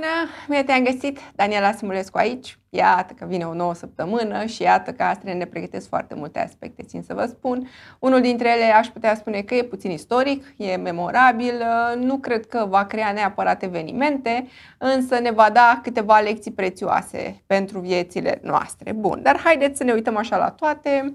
bună! Bine te-am găsit! Daniela Simulescu aici. Iată că vine o nouă săptămână și iată că astăzi ne pregătesc foarte multe aspecte, țin să vă spun. Unul dintre ele aș putea spune că e puțin istoric, e memorabil, nu cred că va crea neapărat evenimente, însă ne va da câteva lecții prețioase pentru viețile noastre. Bun, dar haideți să ne uităm așa la toate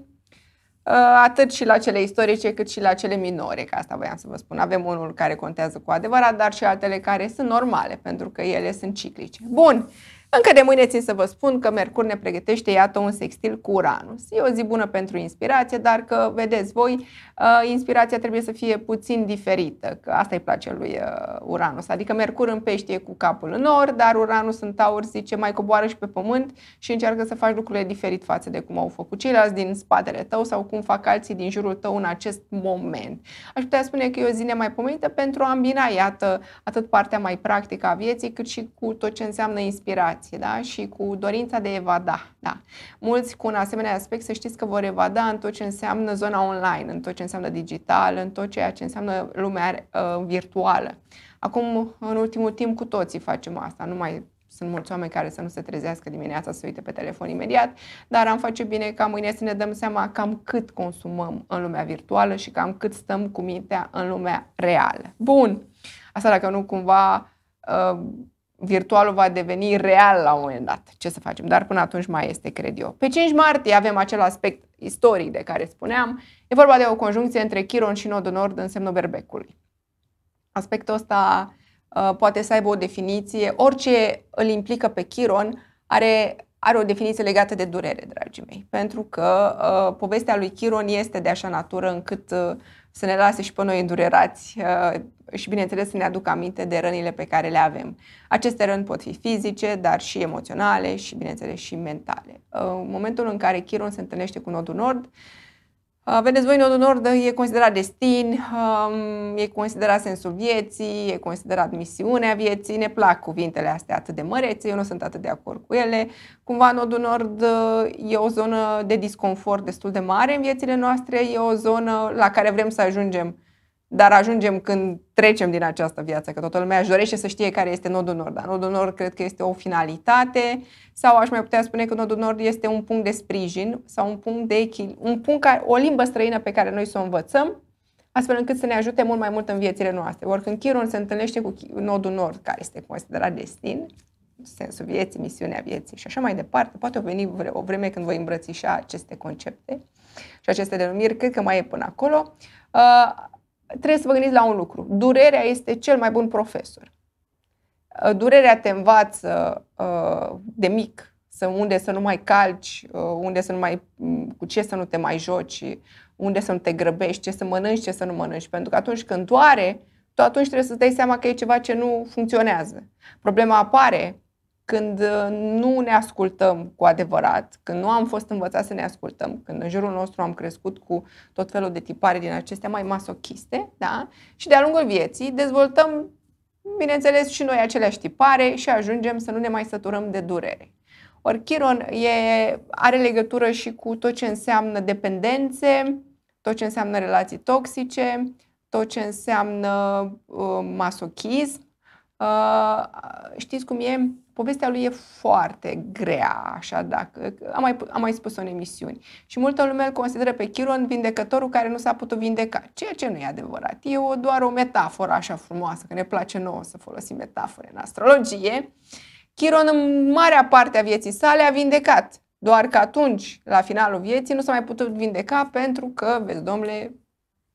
Uh, atât și la cele istorice cât și la cele minore, că asta voiam să vă spun. Avem unul care contează cu adevărat, dar și altele care sunt normale, pentru că ele sunt ciclice. Bun, încă de mâine țin să vă spun că Mercur ne pregătește, iată, un sextil cu Uranus. E o zi bună pentru inspirație, dar că, vedeți voi, uh, inspirația trebuie să fie puțin diferită, că asta îi place lui uh, Uranus. Adică Mercur în pește e cu capul în nor, dar Uranus în taur zice mai coboară și pe pământ și încearcă să faci lucrurile diferit față de cum au făcut ceilalți din spatele tău sau cum fac alții din jurul tău în acest moment. Aș putea spune că e o zi nemaipomenită pentru a îmbina, iată, atât partea mai practică a vieții, cât și cu tot ce înseamnă inspirație migrație da? și cu dorința de evada. Da. Mulți cu un asemenea aspect să știți că vor evada în tot ce înseamnă zona online, în tot ce înseamnă digital, în tot ceea ce înseamnă lumea uh, virtuală. Acum, în ultimul timp, cu toții facem asta. Nu mai sunt mulți oameni care să nu se trezească dimineața să uite pe telefon imediat, dar am face bine ca mâine să ne dăm seama cam cât consumăm în lumea virtuală și cam cât stăm cu mintea în lumea reală. Bun! Asta dacă nu cumva uh, virtualul va deveni real la un moment dat. Ce să facem? Dar până atunci mai este, cred eu. Pe 5 martie avem acel aspect istoric de care spuneam. E vorba de o conjuncție între Chiron și nodul nord în semnul berbecului. Aspectul ăsta uh, poate să aibă o definiție. Orice îl implică pe Chiron are, are o definiție legată de durere, dragii mei. Pentru că uh, povestea lui Chiron este de așa natură încât uh, să ne lase și pe noi îndurerați uh, și, bineînțeles, să ne aducă aminte de rănile pe care le avem. Aceste răni pot fi fizice, dar și emoționale și, bineînțeles, și mentale. În momentul în care Chiron se întâlnește cu nodul nord, voi, nodul Nord e considerat destin, e considerat sensul vieții, e considerat misiunea vieții. Ne plac cuvintele astea atât de mărețe, eu nu sunt atât de acord cu ele. Cumva Nodul Nord e o zonă de disconfort destul de mare în viețile noastre, e o zonă la care vrem să ajungem dar ajungem când trecem din această viață, că toată lumea își dorește să știe care este nodul nord. Dar nodul nord cred că este o finalitate sau aș mai putea spune că nodul nord este un punct de sprijin sau un punct de echil- un punct care, o limbă străină pe care noi să o învățăm, astfel încât să ne ajute mult mai mult în viețile noastre. Oricând Chiron se întâlnește cu nodul nord, care este considerat destin, sensul vieții, misiunea vieții și așa mai departe, poate o veni o vreme când voi îmbrățișa aceste concepte și aceste denumiri, cred că mai e până acolo. Uh, trebuie să vă gândiți la un lucru. Durerea este cel mai bun profesor. Uh, durerea te învață uh, de mic să unde să nu mai calci, uh, unde să nu mai, mm, cu ce să nu te mai joci, unde să nu te grăbești, ce să mănânci, ce să nu mănânci. Pentru că atunci când doare, tu atunci trebuie să-ți dai seama că e ceva ce nu funcționează. Problema apare când uh, nu ne ascultăm cu adevărat, când nu am fost învățați să ne ascultăm, când în jurul nostru am crescut cu tot felul de tipare din acestea mai masochiste, da? și de-a lungul vieții dezvoltăm, bineînțeles, și noi aceleași tipare și ajungem să nu ne mai săturăm de durere. Ori Chiron e, are legătură și cu tot ce înseamnă dependențe, tot ce înseamnă relații toxice, tot ce înseamnă uh, masochism. Uh, știți cum e? povestea lui e foarte grea, așa, dacă, am mai, am mai spus-o în emisiuni. Și multă lume îl consideră pe Chiron vindecătorul care nu s-a putut vindeca, ceea ce nu e adevărat. E o, doar o metaforă așa frumoasă, că ne place nouă să folosim metafore în astrologie. Chiron în marea parte a vieții sale a vindecat, doar că atunci, la finalul vieții, nu s-a mai putut vindeca pentru că, vezi, domnule,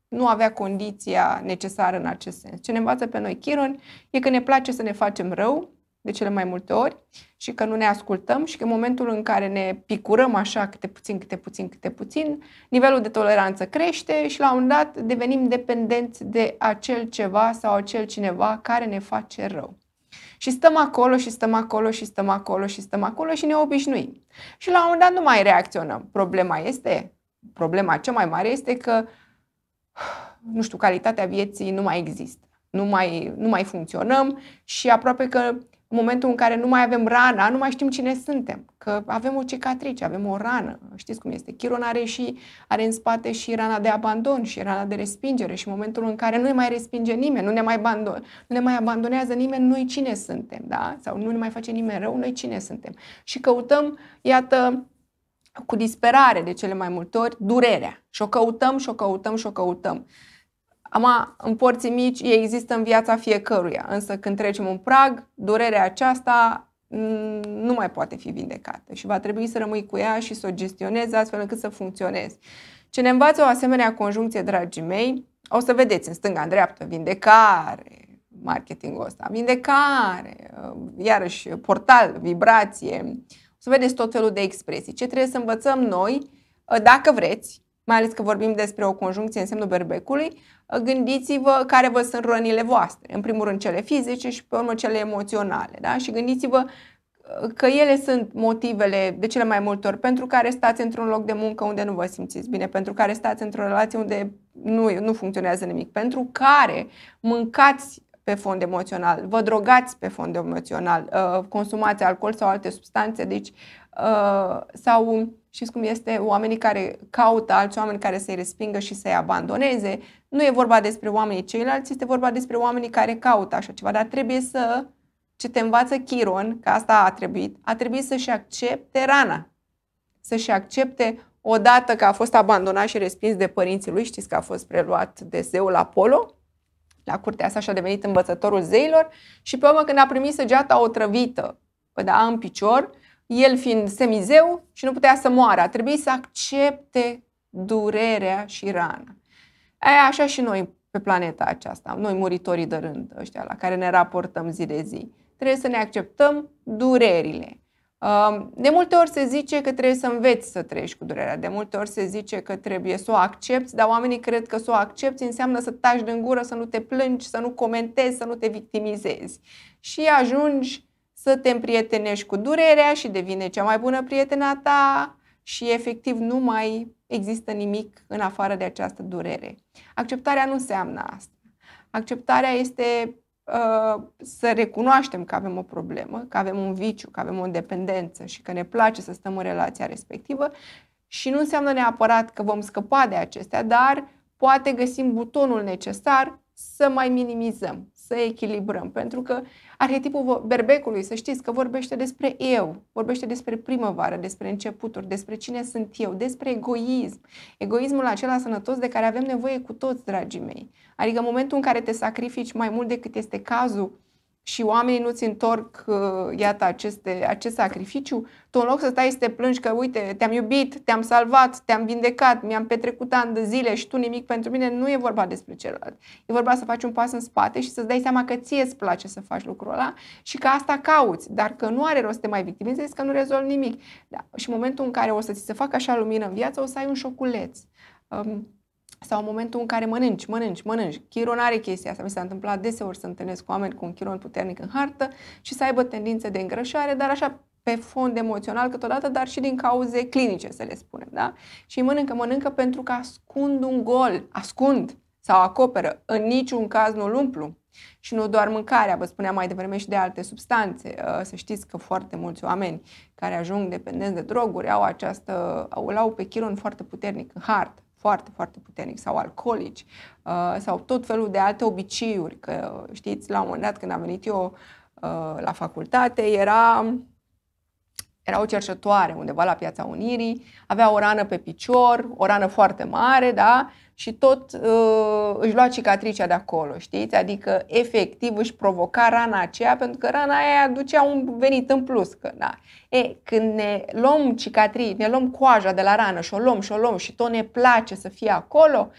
nu avea condiția necesară în acest sens. Ce ne învață pe noi Chiron e că ne place să ne facem rău, de cele mai multe ori și că nu ne ascultăm și că în momentul în care ne picurăm așa câte puțin, câte puțin, câte puțin, nivelul de toleranță crește și la un dat devenim dependenți de acel ceva sau acel cineva care ne face rău. Și stăm acolo și stăm acolo și stăm acolo și stăm acolo și ne obișnuim. Și la un moment dat nu mai reacționăm. Problema este, problema cea mai mare este că, nu știu, calitatea vieții nu mai există. Nu mai, nu mai funcționăm și aproape că în momentul în care nu mai avem rana, nu mai știm cine suntem. Că avem o cicatrice, avem o rană. Știți cum este? Chiron are și are în spate și rana de abandon și rana de respingere și în momentul în care nu ne mai respinge nimeni, nu ne mai, abandon, nu ne mai abandonează nimeni, noi cine suntem, da? Sau nu ne mai face nimeni rău, noi cine suntem. Și căutăm, iată, cu disperare de cele mai multe ori, durerea. Și o căutăm și o căutăm și o căutăm. Ama, în porții mici, ei există în viața fiecăruia, însă când trecem un prag, durerea aceasta mm, nu mai poate fi vindecată și va trebui să rămâi cu ea și să o gestionezi astfel încât să funcționezi. Ce ne învață o asemenea conjuncție, dragii mei, o să vedeți în stânga, în dreapta, vindecare, marketingul ăsta, vindecare, uh, iarăși portal, vibrație, o să vedeți tot felul de expresii. Ce trebuie să învățăm noi, uh, dacă vreți, mai ales că vorbim despre o conjuncție în semnul berbecului, gândiți-vă care vă sunt rănile voastre. În primul rând cele fizice și pe urmă cele emoționale. Da? Și gândiți-vă uh, că ele sunt motivele de cele mai multe ori pentru care stați într-un loc de muncă unde nu vă simțiți bine, pentru care stați într-o relație unde nu, nu funcționează nimic, pentru care mâncați pe fond emoțional, vă drogați pe fond emoțional, uh, consumați alcool sau alte substanțe, deci uh, sau Știți cum este? Oamenii care caută alți oameni care să-i respingă și să-i abandoneze. Nu e vorba despre oamenii ceilalți, este vorba despre oamenii care caută așa ceva. Dar trebuie să, ce te învață Chiron, că asta a trebuit, a trebuit să-și accepte rana. Să-și accepte odată că a fost abandonat și respins de părinții lui, știți că a fost preluat de zeul Apollo, la curtea sa și a devenit învățătorul zeilor și pe urmă când a primit săgeata otrăvită, da, în picior, el fiind semizeu și nu putea să moară, a trebuit să accepte durerea și rana. Aia așa și noi pe planeta aceasta, noi muritorii de rând, ăștia la care ne raportăm zi de zi. Trebuie să ne acceptăm durerile. De multe ori se zice că trebuie să înveți să trăiești cu durerea, de multe ori se zice că trebuie să o accepti, dar oamenii cred că să o accepti înseamnă să taci din gură, să nu te plângi, să nu comentezi, să nu te victimizezi. Și ajungi să te împrietenești cu durerea și devine cea mai bună prietena ta și efectiv nu mai există nimic în afară de această durere. Acceptarea nu înseamnă asta. Acceptarea este uh, să recunoaștem că avem o problemă, că avem un viciu, că avem o dependență și că ne place să stăm în relația respectivă și nu înseamnă neapărat că vom scăpa de acestea, dar poate găsim butonul necesar să mai minimizăm să echilibrăm. Pentru că arhetipul berbecului, să știți că vorbește despre eu, vorbește despre primăvară, despre începuturi, despre cine sunt eu, despre egoism. Egoismul acela sănătos de care avem nevoie cu toți, dragii mei. Adică momentul în care te sacrifici mai mult decât este cazul și oamenii nu-ți întorc, uh, iată, aceste, acest sacrificiu, tu în loc să stai să te plângi că, uite, te-am iubit, te-am salvat, te-am vindecat, mi-am petrecut ani de zile și tu nimic pentru mine, nu e vorba despre celălalt. E vorba să faci un pas în spate și să-ți dai seama că ție îți place să faci lucrul ăla și că asta cauți, dar că nu are rost să te mai victimizezi, că nu rezolvi nimic. Da. Și în momentul în care o să ți se facă așa lumină în viață, o să ai un șoculeț. Um, sau în momentul în care mănânci, mănânci, mănânci. Chiron are chestia asta. Mi s-a întâmplat deseori să întâlnesc cu oameni cu un chiron puternic în hartă și să aibă tendințe de îngrășare, dar așa pe fond emoțional câteodată, dar și din cauze clinice, să le spunem, da? Și mănâncă, mănâncă pentru că ascund un gol, ascund sau acoperă, în niciun caz nu-l umplu. Și nu doar mâncarea, vă spuneam mai devreme și de alte substanțe. Uh, să știți că foarte mulți oameni care ajung dependenți de droguri au această, au au pe chiron foarte puternic în hartă foarte, foarte puternic, sau alcoolici, uh, sau tot felul de alte obiceiuri. Că știți, la un moment dat, când am venit eu uh, la facultate, era, era o cercetoare undeva la Piața Unirii, avea o rană pe picior, o rană foarte mare, da? și tot uh, își lua cicatricea de acolo, știți? Adică efectiv își provoca rana aceea pentru că rana aia aducea un venit în plus. Că, da. e, când ne luăm cicatrii, ne luăm coaja de la rană și o luăm și o luăm și tot ne place să fie acolo,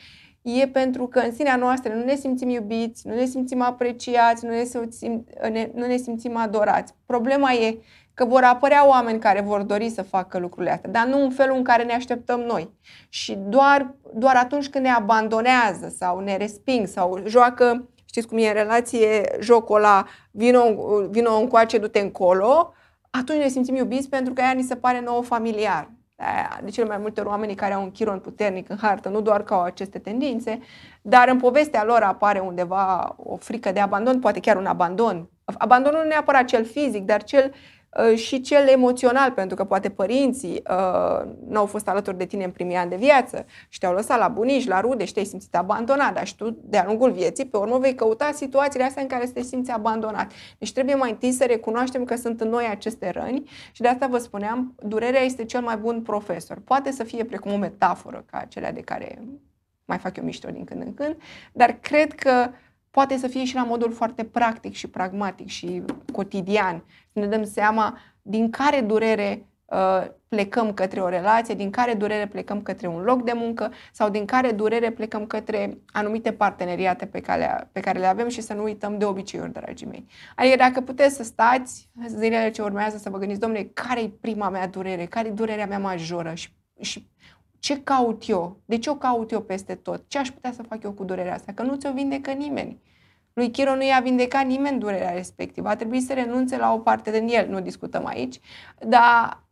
e pentru că în sinea noastră nu ne simțim iubiți, nu ne simțim apreciați, nu ne simțim, ne, nu ne simțim adorați. Problema e că vor apărea oameni care vor dori să facă lucrurile astea, dar nu în felul în care ne așteptăm noi. Și doar, doar atunci când ne abandonează sau ne resping sau joacă, știți cum e în relație, jocul la vino, vino încoace, du-te încolo, atunci ne simțim iubiți pentru că aia ni se pare nou, familiar. De cele mai multe ori oamenii care au un chiron puternic în hartă, nu doar că au aceste tendințe, dar în povestea lor apare undeva o frică de abandon, poate chiar un abandon. Abandonul nu neapărat cel fizic, dar cel Uh, și cel emoțional, pentru că poate părinții uh, nu au fost alături de tine în primii ani de viață și te-au lăsat la bunici, la rude și te-ai simțit abandonat, dar și tu, de-a lungul vieții, pe urmă vei căuta situațiile astea în care să te simți abandonat. Deci trebuie mai întâi să recunoaștem că sunt în noi aceste răni și de asta vă spuneam, durerea este cel mai bun profesor. Poate să fie precum o metaforă ca acelea de care mai fac eu mișto din când în când, dar cred că poate să fie și la modul foarte practic și pragmatic și cotidian. Să ne dăm seama din care durere uh, plecăm către o relație, din care durere plecăm către un loc de muncă sau din care durere plecăm către anumite parteneriate pe care, pe care le avem și să nu uităm de obiceiuri, dragii mei. Adică dacă puteți să stați zilele ce urmează să vă gândiți, domnule, care e prima mea durere, care e durerea mea majoră și, și ce caut eu, de ce o caut eu peste tot, ce aș putea să fac eu cu durerea asta, că nu ți-o vindecă nimeni. Lui Chiro nu i-a vindecat nimeni durerea respectivă, a trebuit să renunțe la o parte din el, nu discutăm aici, dar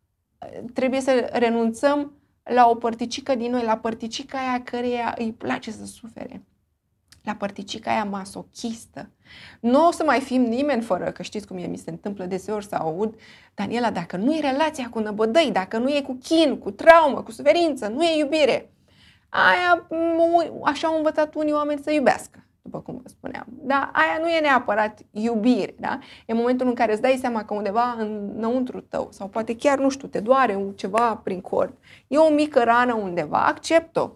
uh, trebuie să renunțăm la o părticică din noi, la părticica aia căreia îi place să sufere la părticica aia masochistă. Nu o să mai fim nimeni fără, că știți cum e, mi se întâmplă deseori să aud, Daniela, dacă nu e relația cu năbădăi, dacă nu e cu chin, cu traumă, cu suferință, nu e iubire. Aia, așa au învățat unii oameni să iubească, după cum vă spuneam. Dar aia nu e neapărat iubire, da? E momentul în care îți dai seama că undeva înăuntru tău, sau poate chiar, nu știu, te doare ceva prin corp, e o mică rană undeva, accept-o,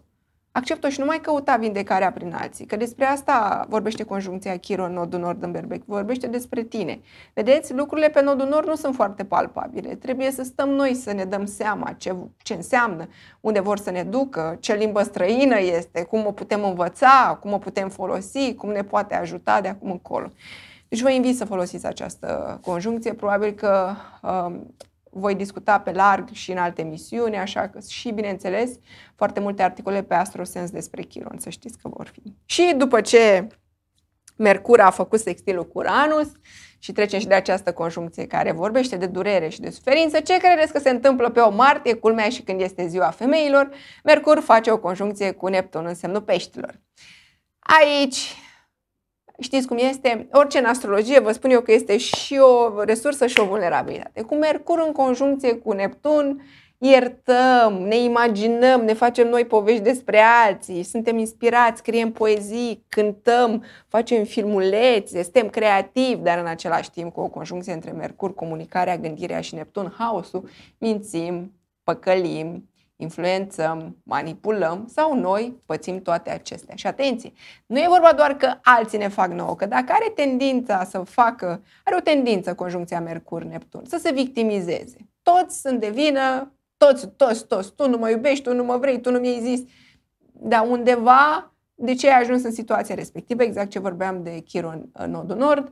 acceptă și nu mai căuta vindecarea prin alții. Că despre asta vorbește conjuncția Chiron, nodul nord în berbec, vorbește despre tine. Vedeți, lucrurile pe nodul nord nu sunt foarte palpabile. Trebuie să stăm noi să ne dăm seama ce, ce înseamnă, unde vor să ne ducă, ce limbă străină este, cum o putem învăța, cum o putem folosi, cum ne poate ajuta de acum încolo. Deci vă invit să folosiți această conjuncție. Probabil că um, voi discuta pe larg și în alte emisiuni, așa că și, bineînțeles, foarte multe articole pe AstroSens despre Chiron, să știți că vor fi. Și după ce Mercur a făcut sextilul cu Uranus și trecem și de această conjuncție care vorbește de durere și de suferință, ce credeți că se întâmplă pe o martie, culmea și când este ziua femeilor? Mercur face o conjuncție cu Neptun în semnul peștilor. Aici Știți cum este? Orice în astrologie vă spun eu că este și o resursă și o vulnerabilitate. Cu Mercur în conjuncție cu Neptun, iertăm, ne imaginăm, ne facem noi povești despre alții, suntem inspirați, scriem poezii, cântăm, facem filmulețe, suntem creativi, dar în același timp cu o conjuncție între Mercur, comunicarea, gândirea și Neptun, haosul, mințim, păcălim, influențăm, manipulăm sau noi pățim toate acestea. Și atenție, nu e vorba doar că alții ne fac nouă, că dacă are tendința să facă, are o tendință conjuncția Mercur-Neptun, să se victimizeze. Toți sunt de vină, toți, toți, toți, tu nu mă iubești, tu nu mă vrei, tu nu mi-ai zis. Dar undeva, de ce ai ajuns în situația respectivă, exact ce vorbeam de Chiron în nodul nord,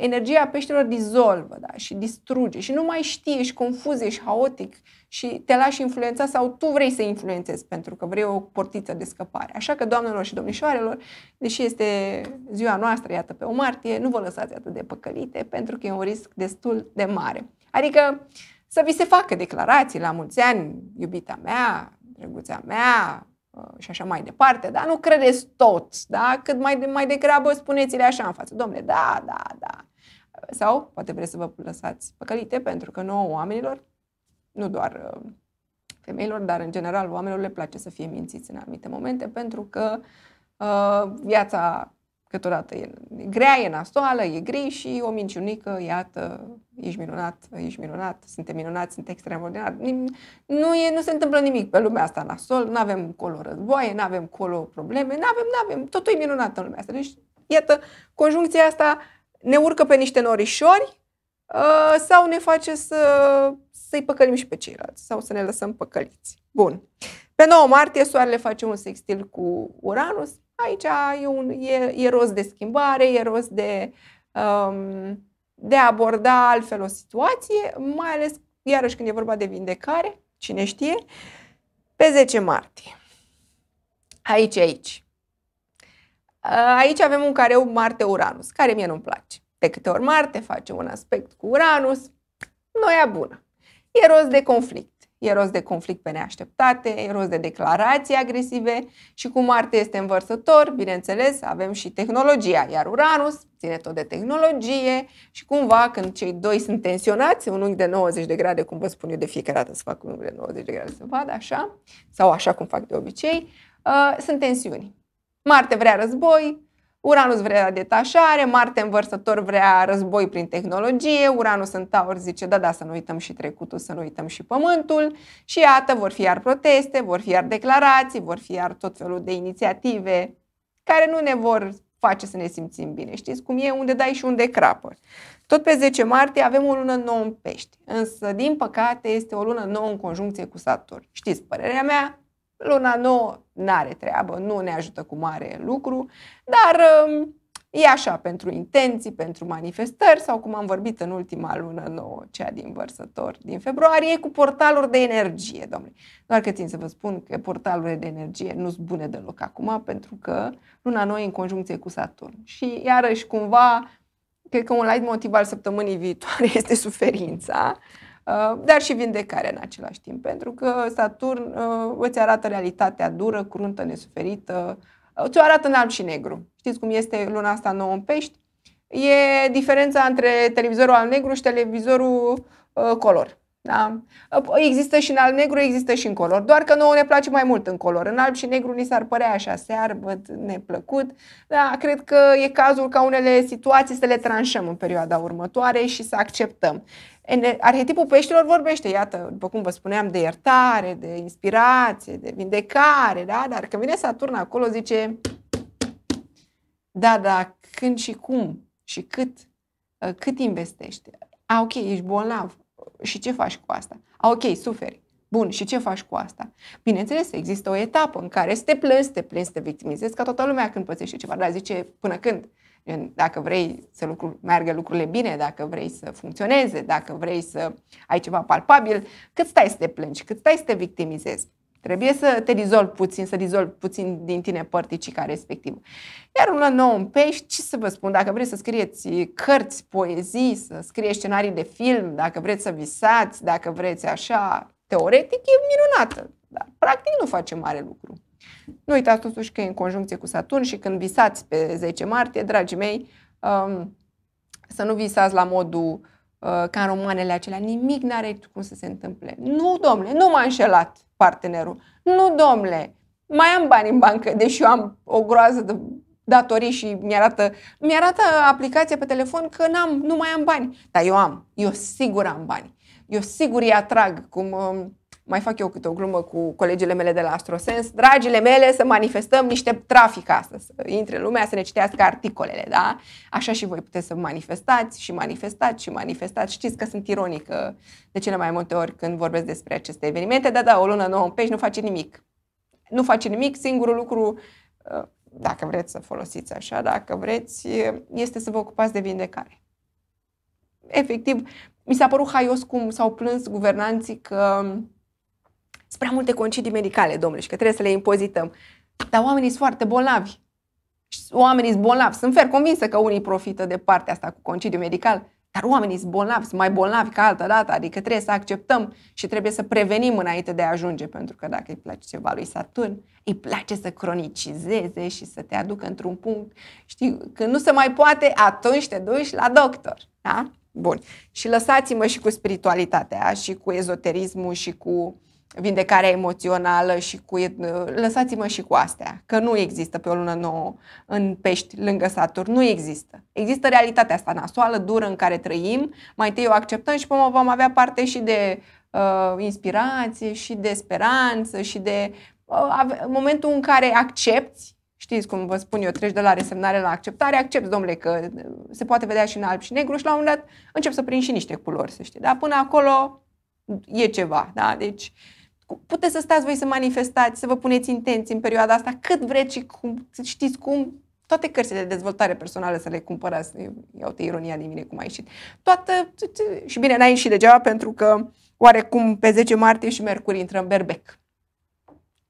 energia peștilor dizolvă da? și distruge și nu mai știi, și confuze, și haotic, și te lași influența sau tu vrei să influențezi pentru că vrei o portiță de scăpare. Așa că, doamnelor și domnișoarelor, deși este ziua noastră, iată, pe o martie, nu vă lăsați atât de păcălite pentru că e un risc destul de mare. Adică să vi se facă declarații la mulți ani, iubita mea, drăguța mea, uh, și așa mai departe, dar nu credeți tot, da? Cât mai, mai degrabă spuneți-le așa în față, domnule, da, da, da. Sau poate vreți să vă lăsați păcălite pentru că nouă oamenilor nu doar uh, femeilor, dar în general oamenilor le place să fie mințiți în anumite momente pentru că uh, viața câteodată e grea, e nasoală, e gri și o minciunică, iată, ești minunat, ești minunat, suntem minunați, sunt extraordinar. Nu, e, nu se întâmplă nimic pe lumea asta nasol, nu avem colo războaie, nu avem colo probleme, nu avem, nu avem, totul e minunat în lumea asta. Deci, iată, conjuncția asta ne urcă pe niște norișori uh, sau ne face să să-i păcălim și pe ceilalți sau să ne lăsăm păcăliți. Bun. Pe 9 martie, soarele face un sextil cu Uranus. Aici e, un, e, e rost de schimbare, e rost de, um, de a aborda altfel o situație, mai ales iarăși când e vorba de vindecare, cine știe. Pe 10 martie. Aici, aici. Aici avem un careu Marte-Uranus, care mie nu-mi place. De câte ori Marte face un aspect cu Uranus, noia bună. E rost de conflict. E rost de conflict pe neașteptate, e rost de declarații agresive și cu Marte este învărsător, bineînțeles, avem și tehnologia, iar Uranus ține tot de tehnologie și cumva când cei doi sunt tensionați, un unghi de 90 de grade, cum vă spun eu de fiecare dată să fac un unghi de 90 de grade să vadă așa, sau așa cum fac de obicei, uh, sunt tensiuni. Marte vrea război, Uranus vrea detașare, Marte învărsător vrea război prin tehnologie, Uranus în Taur zice, da, da, să nu uităm și trecutul, să nu uităm și pământul și iată, vor fi iar proteste, vor fi iar declarații, vor fi iar tot felul de inițiative care nu ne vor face să ne simțim bine. Știți cum e? Unde dai și unde crapă. Tot pe 10 martie avem o lună nouă în pești, însă din păcate este o lună nouă în conjuncție cu Saturn. Știți părerea mea, Luna nouă n-are treabă, nu ne ajută cu mare lucru, dar um, e așa pentru intenții, pentru manifestări sau cum am vorbit în ultima lună nouă, cea din vărsător din februarie, cu portaluri de energie, domnule. Doar că țin să vă spun că portalurile de energie nu sunt bune deloc acum pentru că luna nouă e în conjuncție cu Saturn. Și iarăși cumva cred că un light motiv al săptămânii viitoare este suferința. Uh, dar și vindecarea în același timp, pentru că Saturn uh, îți arată realitatea dură, cruntă, nesuferită, uh, ți-o arată în alb și negru. Știți cum este luna asta nouă în pești? E diferența între televizorul al negru și televizorul color. Da? Păi există și în alb-negru, există și în color, doar că nouă ne place mai mult în color. În alb și negru ni s-ar părea așa searbăt, neplăcut. Da, cred că e cazul ca unele situații să le tranșăm în perioada următoare și să acceptăm. Arhetipul peștilor vorbește, iată, după cum vă spuneam, de iertare, de inspirație, de vindecare, da? dar când vine Saturn acolo zice, da, da, când și cum și cât, ă, cât investește. A, ok, ești bolnav, și ce faci cu asta? A, ok, suferi. Bun, și ce faci cu asta? Bineînțeles, există o etapă în care să te plângi, te plângi, să te victimizezi, ca toată lumea când pățește ceva, dar zice până când. Dacă vrei să lucru, meargă lucrurile bine, dacă vrei să funcționeze, dacă vrei să ai ceva palpabil, cât stai să te plângi, cât stai să te victimizezi. Trebuie să te dizolvi puțin, să dizolvi puțin din tine părticica respectivă. Iar un nou în pești, ce să vă spun, dacă vreți să scrieți cărți, poezii, să scrieți scenarii de film, dacă vreți să visați, dacă vreți așa, teoretic, e minunată. Dar practic nu face mare lucru. Nu uitați totuși că e în conjuncție cu Saturn și când visați pe 10 martie, dragii mei, um, să nu visați la modul Uh, ca în romanele acelea, nimic n-are cum să se întâmple. Nu, domnule, nu m-a înșelat partenerul. Nu, domnule, mai am bani în bancă, deși eu am o groază de datorii și mi-arată, mi-arată aplicația pe telefon că n-am, nu mai am bani. Dar eu am, eu sigur am bani. Eu sigur îi atrag, cum um, mai fac eu câte o glumă cu colegele mele de la Astrosens, dragile mele, să manifestăm niște trafic astăzi, să intre lumea, să ne citească articolele, da? Așa și voi puteți să manifestați și manifestați și manifestați. Știți că sunt ironică de cele mai multe ori când vorbesc despre aceste evenimente, dar da, o lună nouă în pești nu face nimic. Nu face nimic, singurul lucru, uh, dacă vreți să folosiți așa, dacă vreți, este să vă ocupați de vindecare. Efectiv, mi s-a părut haios cum s-au plâns guvernanții că sunt prea multe concedii medicale, domnule, și că trebuie să le impozităm. Dar oamenii sunt foarte bolnavi. Oamenii sunt bolnavi. Sunt fer convinsă că unii profită de partea asta cu concediu medical, dar oamenii sunt bolnavi, sunt mai bolnavi ca altă dată, adică trebuie să acceptăm și trebuie să prevenim înainte de a ajunge, pentru că dacă îi place ceva lui Saturn, îi place să cronicizeze și să te aducă într-un punct, știi, când nu se mai poate, atunci te duci la doctor, da? Bun. Și lăsați-mă și cu spiritualitatea și cu ezoterismul și cu vindecarea emoțională și cu... Lăsați-mă și cu astea, că nu există pe o lună nouă în pești lângă Saturn, nu există. Există realitatea asta nasoală, dură în care trăim, mai întâi o acceptăm și vom avea parte și de uh, inspirație și de speranță și de uh, momentul în care accepti Știți cum vă spun eu, treci de la resemnare la acceptare, accepti, domnule, că uh, se poate vedea și în alb și negru și la un moment dat încep să prind și niște culori, să știi. Dar până acolo e ceva, da? Deci uh, puteți să stați voi să manifestați, să vă puneți intenții în perioada asta cât vreți și cum, știți cum, toate cărțile de dezvoltare personală să le cumpărați. Iau te ironia din mine cum a ieșit. Toată, și bine, n-a ieșit degeaba pentru că oarecum pe 10 martie și Mercuri intră în berbec.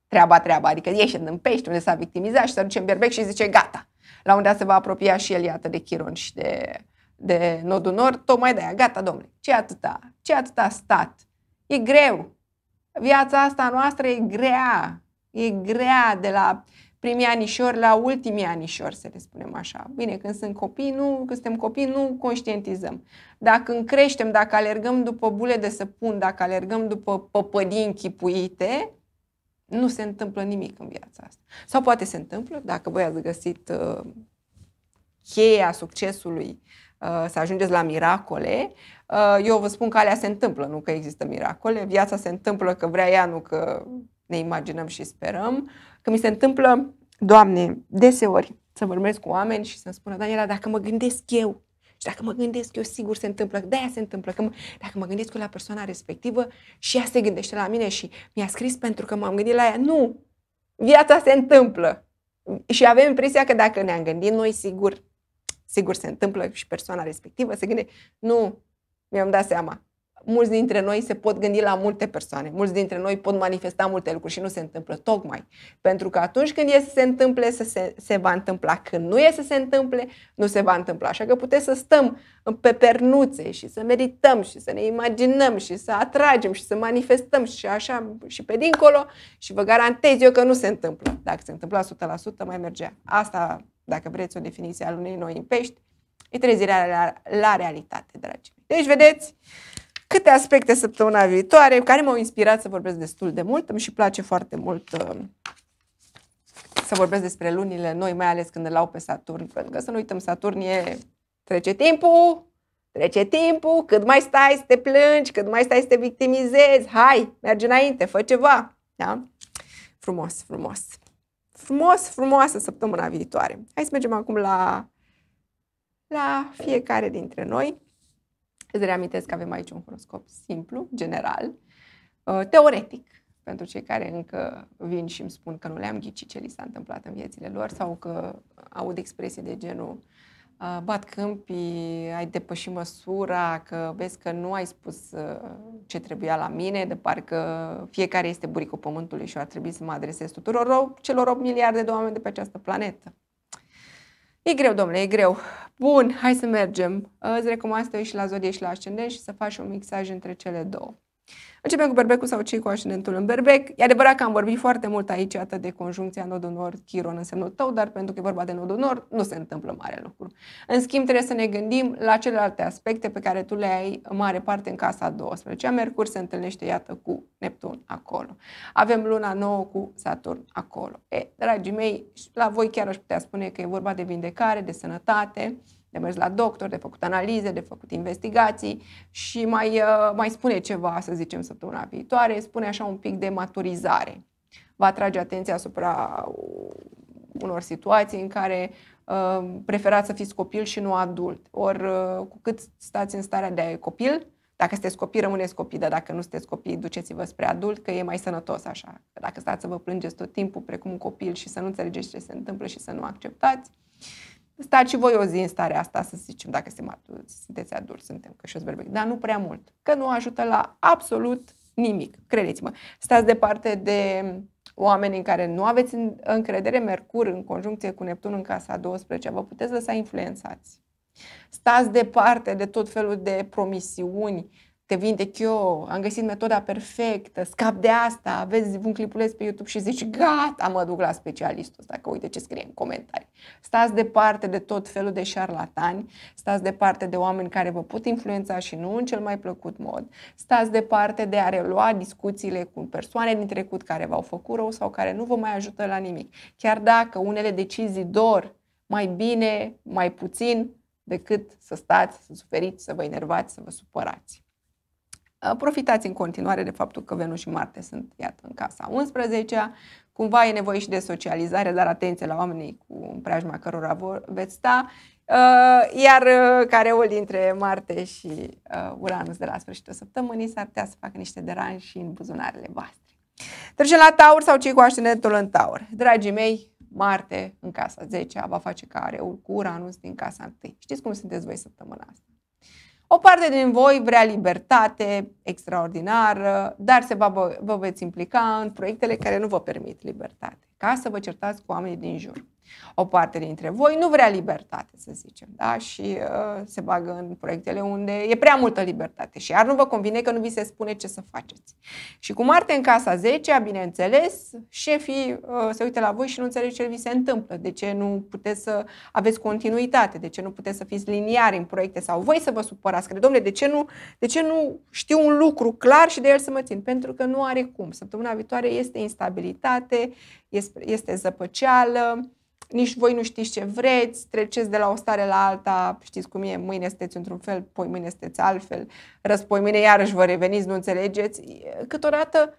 Treaba, treaba, adică ieși în pești unde s-a victimizat și se duce în berbec și zice gata. La unde se va apropia și el, iată, de Chiron și de, de nodul nord, tocmai de aia, gata, domnule, ce atâta, ce atâta stat, e greu, viața asta noastră e grea. E grea de la primii anișori la ultimii anișori, să le spunem așa. Bine, când sunt copii, nu, când suntem copii, nu conștientizăm. Dacă când creștem, dacă alergăm după bule de săpun, dacă alergăm după păpădii închipuite, nu se întâmplă nimic în viața asta. Sau poate se întâmplă, dacă voi ați găsit uh, cheia succesului uh, Uh, să ajungeți la miracole, uh, eu vă spun că alea se întâmplă, nu că există miracole. Viața se întâmplă că vrea ea, nu că ne imaginăm și sperăm. Că mi se întâmplă, Doamne, deseori să vorbesc cu oameni și să-mi spună, Daniela, dacă mă gândesc eu, și dacă mă gândesc eu, sigur se întâmplă, de-aia se întâmplă, că dacă mă gândesc eu la persoana respectivă și ea se gândește la mine și mi-a scris pentru că m-am gândit la ea. Nu! Viața se întâmplă! Și avem impresia că dacă ne-am gândit noi, sigur sigur se întâmplă și persoana respectivă se gânde, nu, mi-am dat seama. Mulți dintre noi se pot gândi la multe persoane, mulți dintre noi pot manifesta multe lucruri și nu se întâmplă tocmai. Pentru că atunci când e să se întâmple, să se, se va întâmpla. Când nu e să se întâmple, nu se va întâmpla. Așa că putem să stăm pe pernuțe și să merităm și să ne imaginăm și să atragem și să manifestăm și așa și pe dincolo și vă garantez eu că nu se întâmplă. Dacă se întâmpla 100%, mai mergea. Asta dacă vreți o definiție a lunii noi în pești, e trezirea la, la realitate, dragii mei. Deci, vedeți câte aspecte săptămâna viitoare, care m-au inspirat să vorbesc destul de mult. Îmi și place foarte mult uh, să vorbesc despre lunile noi, mai ales când îl au pe Saturn, pentru că să nu uităm, Saturn e trece timpul, trece timpul, cât mai stai să te plângi, cât mai stai să te victimizezi, hai, mergi înainte, fă ceva. Da? Frumos, frumos frumos, frumoasă săptămâna viitoare. Hai să mergem acum la, la fiecare dintre noi. Îți reamintesc că avem aici un horoscop simplu, general, uh, teoretic, pentru cei care încă vin și îmi spun că nu le-am ghicit ce li s-a întâmplat în viețile lor sau că aud expresii de genul bat câmpii, ai depășit măsura, că vezi că nu ai spus uh, ce trebuia la mine, de parcă fiecare este buricul pământului și eu ar trebui să mă adresez tuturor celor 8 miliarde de oameni de pe această planetă. E greu, domnule, e greu. Bun, hai să mergem. Uh, îți recomand să te uiți și la zodie și la ascendent și să faci un mixaj între cele două. Începem cu berbecul sau cei cu așinentul în berbec. E adevărat că am vorbit foarte mult aici atât de conjuncția nodul nord, chiron semnul tău, dar pentru că e vorba de nodul nord, nu se întâmplă mare lucru. În schimb, trebuie să ne gândim la celelalte aspecte pe care tu le ai în mare parte în casa 12. A Mercur se întâlnește, iată, cu Neptun acolo. Avem luna nouă cu Saturn acolo. E, dragii mei, la voi chiar aș putea spune că e vorba de vindecare, de sănătate, de mers la doctor, de făcut analize, de făcut investigații și mai, uh, mai spune ceva, să zicem, săptămâna viitoare, spune așa un pic de maturizare. Va atrage atenția asupra unor situații în care uh, preferați să fiți copil și nu adult. Ori uh, cu cât stați în starea de copil, dacă sunteți copii, rămâneți copii, dar dacă nu sunteți copii, duceți-vă spre adult, că e mai sănătos așa. Dacă stați să vă plângeți tot timpul precum un copil și să nu înțelegeți ce se întâmplă și să nu acceptați, uh, Stați și voi o zi în starea asta să zicem dacă sunteți adulți, suntem că și berbec, dar nu prea mult, că nu ajută la absolut nimic, credeți-mă. Stați departe de oameni în care nu aveți încredere, Mercur în conjuncție cu Neptun în casa 12, vă puteți lăsa influențați. Stați departe de tot felul de promisiuni, te vindec eu, am găsit metoda perfectă, scap de asta, vezi un clipuleț pe YouTube și zici, gata, mă duc la specialistul ăsta, că uite ce scrie în comentarii. Stați departe de tot felul de șarlatani, stați departe de oameni care vă pot influența și nu în cel mai plăcut mod, stați departe de a relua discuțiile cu persoane din trecut care v-au făcut rău sau care nu vă mai ajută la nimic. Chiar dacă unele decizii dor mai bine, mai puțin, decât să stați, să suferiți, să vă enervați, să vă supărați. Uh, profitați în continuare de faptul că Venus și Marte sunt, iată, în casa 11 Cumva e nevoie și de socializare, dar atenție la oamenii cu preajma cărora veți sta. Uh, iar uh, careul dintre Marte și Uranus de la sfârșitul săptămânii s-ar putea să facă niște deranj și în buzunarele voastre. Trecem la Taur sau cei cu aștenetul în Taur. Dragii mei, Marte în casa 10 va face careul cu Uranus din casa 1. Știți cum sunteți voi săptămâna asta? O parte din voi vrea libertate extraordinară, dar se va, vă veți implica în proiectele care nu vă permit libertate, ca să vă certați cu oamenii din jur. O parte dintre voi nu vrea libertate, să zicem, da? și uh, se bagă în proiectele unde e prea multă libertate și iar nu vă convine că nu vi se spune ce să faceți. Și cu Marte în casa 10, bineînțeles, șefii uh, se uită la voi și nu înțeleg ce vi se întâmplă, de ce nu puteți să aveți continuitate, de ce nu puteți să fiți liniari în proiecte sau voi să vă supărați, că domnule, de ce nu, de ce nu știu un lucru clar și de el să mă țin? Pentru că nu are cum. Săptămâna viitoare este instabilitate, este, este zăpăceală, nici voi nu știți ce vreți, treceți de la o stare la alta, știți cum e, mâine sunteți într-un fel, poi mâine sunteți altfel, răspoi mâine iarăși vă reveniți, nu înțelegeți. Câteodată,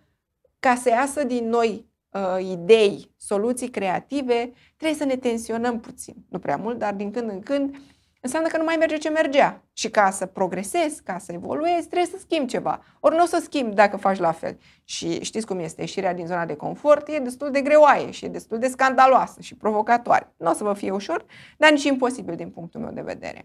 ca să iasă din noi uh, idei, soluții creative, trebuie să ne tensionăm puțin, nu prea mult, dar din când în când înseamnă că nu mai merge ce mergea. Și ca să progresezi, ca să evoluezi, trebuie să schimbi ceva. Ori nu o să schimbi dacă faci la fel. Și știți cum este, ieșirea din zona de confort e destul de greoaie și e destul de scandaloasă și provocatoare. Nu o să vă fie ușor, dar nici imposibil din punctul meu de vedere.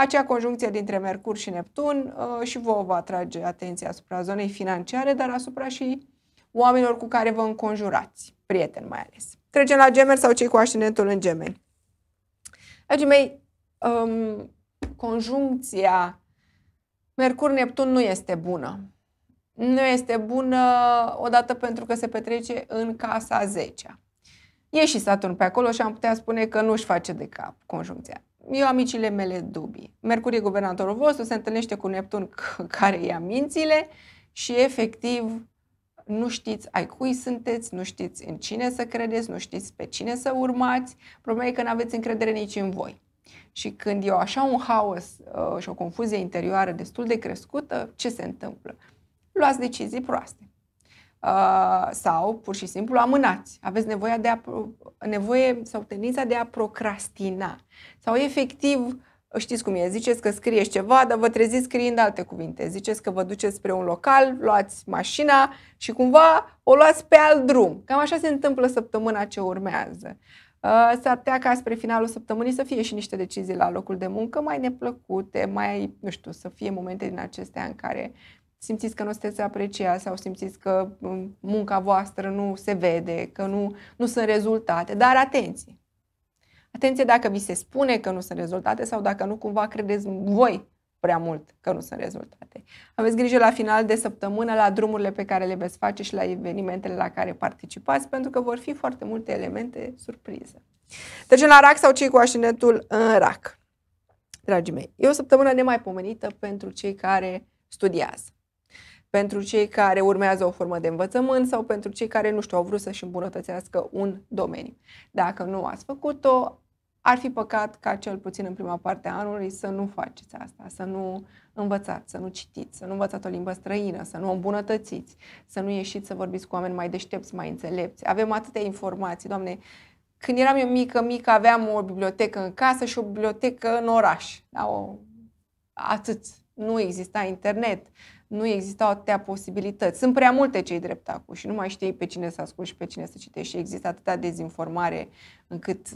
Acea conjuncție dintre Mercur și Neptun ă, și vă va atrage atenția asupra zonei financiare, dar asupra și oamenilor cu care vă înconjurați, prieteni mai ales. Trecem la gemeni sau cei cu ascendentul în gemeni. Dragii mei, um, conjuncția Mercur-Neptun nu este bună. Nu este bună odată pentru că se petrece în casa 10 E și Saturn pe acolo și am putea spune că nu-și face de cap conjuncția. Eu am micile mele dubii. Mercur e guvernatorul vostru, se întâlnește cu Neptun care ia mințile și efectiv nu știți ai cui sunteți, nu știți în cine să credeți, nu știți pe cine să urmați. Problema e că nu aveți încredere nici în voi. Și când e așa un haos uh, și o confuzie interioară destul de crescută, ce se întâmplă? Luați decizii proaste. Uh, sau pur și simplu amânați. Aveți nevoia de a, nevoie sau tendința de a procrastina. Sau efectiv, știți cum e, ziceți că scrieți ceva, dar vă treziți scriind alte cuvinte. Ziceți că vă duceți spre un local, luați mașina și cumva o luați pe alt drum. Cam așa se întâmplă săptămâna ce urmează. Uh, Uh, s-ar putea ca spre finalul săptămânii să fie și niște decizii la locul de muncă mai neplăcute, mai, nu știu, să fie momente din acestea în care simțiți că nu sunteți apreciați sau simțiți că um, munca voastră nu se vede, că nu, nu sunt rezultate. Dar atenție! Atenție dacă vi se spune că nu sunt rezultate sau dacă nu cumva credeți voi prea mult, că nu sunt rezultate. Aveți grijă la final de săptămână, la drumurile pe care le veți face și la evenimentele la care participați, pentru că vor fi foarte multe elemente surprize. Deci la rac sau cei cu așinetul în rac. Dragii mei, e o săptămână nemaipomenită pentru cei care studiază pentru cei care urmează o formă de învățământ sau pentru cei care, nu știu, au vrut să-și îmbunătățească un domeniu. Dacă nu ați făcut-o, ar fi păcat ca cel puțin în prima parte a anului să nu faceți asta, să nu învățați, să nu citiți, să nu învățați o limbă străină, să nu o îmbunătățiți, să nu ieșiți să vorbiți cu oameni mai deștepți, mai înțelepți. Avem atâtea informații, doamne, când eram eu mică, mică, aveam o bibliotecă în casă și o bibliotecă în oraș. Da, o... Atât nu exista internet, nu existau atâtea posibilități. Sunt prea multe cei drept acum și nu mai știi pe cine să asculti și pe cine să citești. Și există atâta dezinformare încât